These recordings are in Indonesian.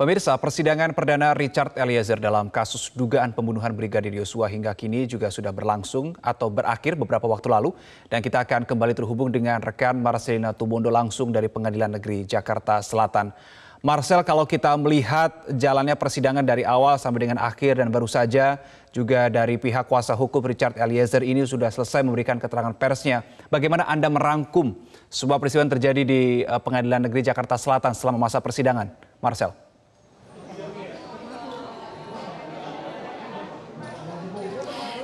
Pemirsa, persidangan perdana Richard Eliezer dalam kasus dugaan pembunuhan Brigadir Yosua hingga kini juga sudah berlangsung atau berakhir beberapa waktu lalu. Dan kita akan kembali terhubung dengan rekan Marcelina Tubondo langsung dari Pengadilan Negeri Jakarta Selatan. Marcel, kalau kita melihat jalannya persidangan dari awal sampai dengan akhir dan baru saja juga dari pihak kuasa hukum Richard Eliezer ini sudah selesai memberikan keterangan persnya. Bagaimana Anda merangkum sebuah peristiwa yang terjadi di eh, Pengadilan Negeri Jakarta Selatan selama masa persidangan, Marcel?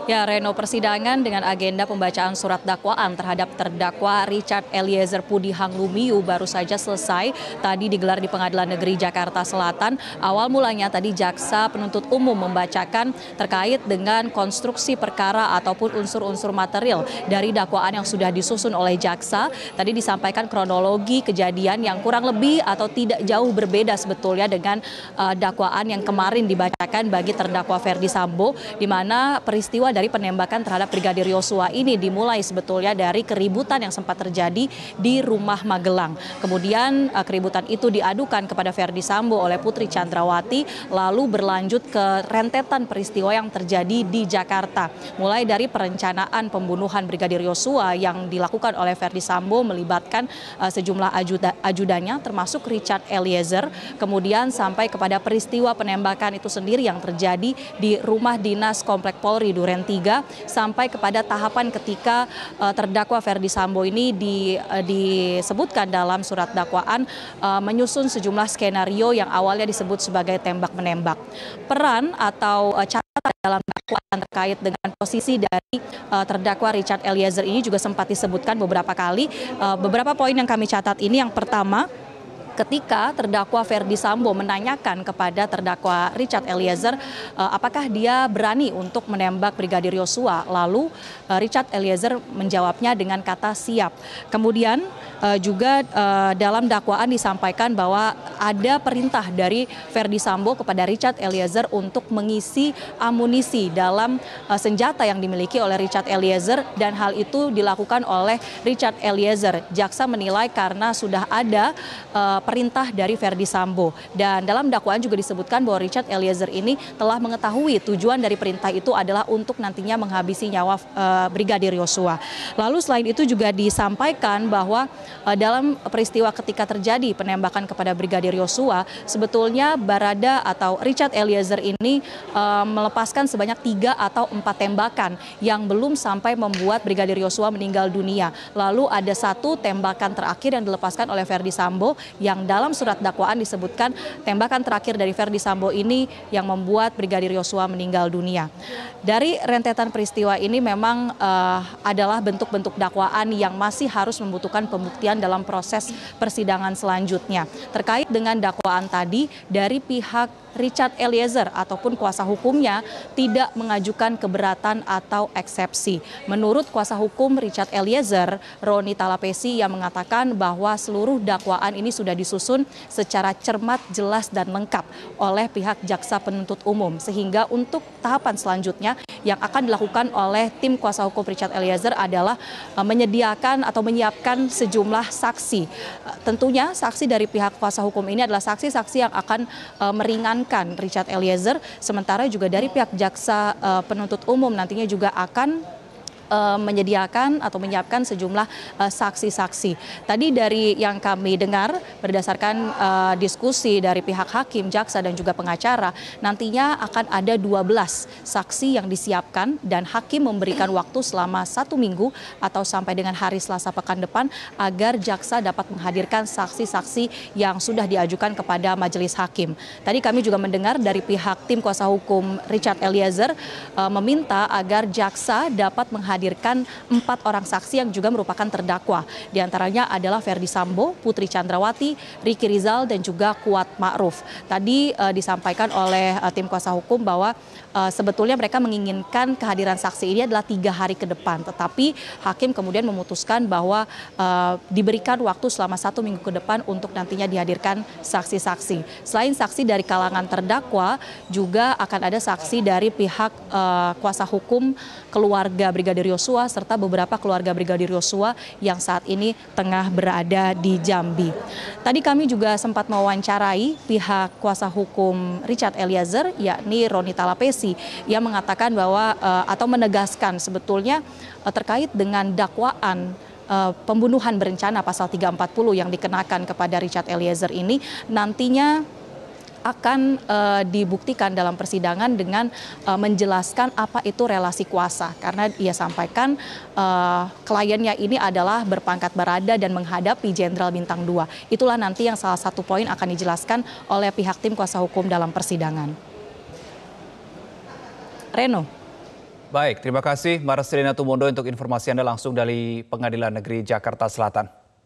Ya, Reno persidangan dengan agenda pembacaan surat dakwaan terhadap terdakwa Richard Eliezer Pudihang Lumiu baru saja selesai tadi digelar di Pengadilan Negeri Jakarta Selatan. Awal mulanya tadi jaksa penuntut umum membacakan terkait dengan konstruksi perkara ataupun unsur-unsur material dari dakwaan yang sudah disusun oleh jaksa. Tadi disampaikan kronologi kejadian yang kurang lebih atau tidak jauh berbeda sebetulnya dengan uh, dakwaan yang kemarin dibacakan bagi terdakwa Ferdi Sambo di mana peristiwa dari penembakan terhadap Brigadir Yosua ini dimulai sebetulnya dari keributan yang sempat terjadi di rumah Magelang. Kemudian eh, keributan itu diadukan kepada Verdi Sambo oleh Putri Chandrawati lalu berlanjut ke rentetan peristiwa yang terjadi di Jakarta. Mulai dari perencanaan pembunuhan Brigadir Yosua yang dilakukan oleh Verdi Sambo melibatkan eh, sejumlah ajuda, ajudannya termasuk Richard Eliezer kemudian sampai kepada peristiwa penembakan itu sendiri yang terjadi di rumah dinas Komplek Polri Duren 3 sampai kepada tahapan ketika uh, terdakwa Ferdi Sambo ini di, uh, disebutkan dalam surat dakwaan uh, menyusun sejumlah skenario yang awalnya disebut sebagai tembak-menembak. Peran atau uh, dalam dakwaan terkait dengan posisi dari uh, terdakwa Richard Eliezer ini juga sempat disebutkan beberapa kali. Uh, beberapa poin yang kami catat ini yang pertama ketika terdakwa Ferdi Sambo menanyakan kepada terdakwa Richard Eliezer eh, apakah dia berani untuk menembak Brigadir Yosua. Lalu eh, Richard Eliezer menjawabnya dengan kata siap. Kemudian eh, juga dalam dakwaan disampaikan bahwa ada perintah dari Ferdi Sambo kepada Richard Eliezer untuk mengisi amunisi dalam senjata yang dimiliki oleh Richard Eliezer dan hal itu dilakukan oleh Richard Eliezer. Jaksa menilai karena sudah ada perintah dari Verdi Sambo. Dan dalam dakwaan juga disebutkan bahwa Richard Eliezer ini telah mengetahui tujuan dari perintah itu adalah untuk nantinya menghabisi nyawa uh, Brigadir Yosua. Lalu selain itu juga disampaikan bahwa uh, dalam peristiwa ketika terjadi penembakan kepada Brigadir Yosua, sebetulnya Barada atau Richard Eliezer ini uh, melepaskan sebanyak tiga atau empat tembakan yang belum sampai membuat Brigadir Yosua meninggal dunia. Lalu ada satu tembakan terakhir yang dilepaskan oleh Verdi Sambo yang yang dalam surat dakwaan disebutkan tembakan terakhir dari Verdi Sambo ini yang membuat Brigadir Yosua meninggal dunia. Dari rentetan peristiwa ini memang uh, adalah bentuk-bentuk dakwaan yang masih harus membutuhkan pembuktian dalam proses persidangan selanjutnya. Terkait dengan dakwaan tadi dari pihak Richard Eliezer ataupun kuasa hukumnya tidak mengajukan keberatan atau eksepsi. Menurut kuasa hukum Richard Eliezer, Roni Talapesi yang mengatakan bahwa seluruh dakwaan ini sudah disusun secara cermat, jelas, dan lengkap oleh pihak jaksa penuntut umum. Sehingga untuk tahapan selanjutnya yang akan dilakukan oleh tim kuasa hukum Richard Eliezer adalah eh, menyediakan atau menyiapkan sejumlah saksi. Eh, tentunya saksi dari pihak kuasa hukum ini adalah saksi-saksi yang akan eh, meringankan meringankan Richard Eliezer, sementara juga dari pihak jaksa eh, penuntut umum nantinya juga akan Eh, menyediakan atau menyiapkan sejumlah eh, saksi-saksi. Tadi dari yang kami dengar berdasarkan eh, diskusi dari pihak hakim, jaksa dan juga pengacara, nantinya akan ada 12 saksi yang disiapkan dan hakim memberikan waktu selama satu minggu atau sampai dengan hari Selasa pekan depan agar jaksa dapat menghadirkan saksi-saksi yang sudah diajukan kepada majelis hakim. Tadi kami juga mendengar dari pihak tim kuasa hukum Richard Eliezer meminta agar jaksa dapat menghadirkan menghadirkan empat orang saksi yang juga merupakan terdakwa. Di antaranya adalah Ferdi Sambo, Putri Chandrawati, Riki Rizal, dan juga Kuat Ma'ruf. Tadi uh, disampaikan oleh uh, tim kuasa hukum bahwa uh, sebetulnya mereka menginginkan kehadiran saksi ini adalah tiga hari ke depan. Tetapi hakim kemudian memutuskan bahwa uh, diberikan waktu selama satu minggu ke depan untuk nantinya dihadirkan saksi-saksi. Selain saksi dari kalangan terdakwa, juga akan ada saksi dari pihak uh, kuasa hukum keluarga Brigadir Brigadir Yosua serta beberapa keluarga Brigadir Yosua yang saat ini tengah berada di Jambi. Tadi kami juga sempat mewawancarai pihak kuasa hukum Richard Eliezer yakni Roni Talapesi yang mengatakan bahwa eh, atau menegaskan sebetulnya eh, terkait dengan dakwaan eh, pembunuhan berencana pasal 340 yang dikenakan kepada Richard Eliezer ini nantinya akan uh, dibuktikan dalam persidangan dengan uh, menjelaskan apa itu relasi kuasa karena ia sampaikan uh, kliennya ini adalah berpangkat berada dan menghadapi jenderal bintang 2. Itulah nanti yang salah satu poin akan dijelaskan oleh pihak tim kuasa hukum dalam persidangan. Reno. Baik, terima kasih Marcelina Tumondo untuk informasi Anda langsung dari Pengadilan Negeri Jakarta Selatan.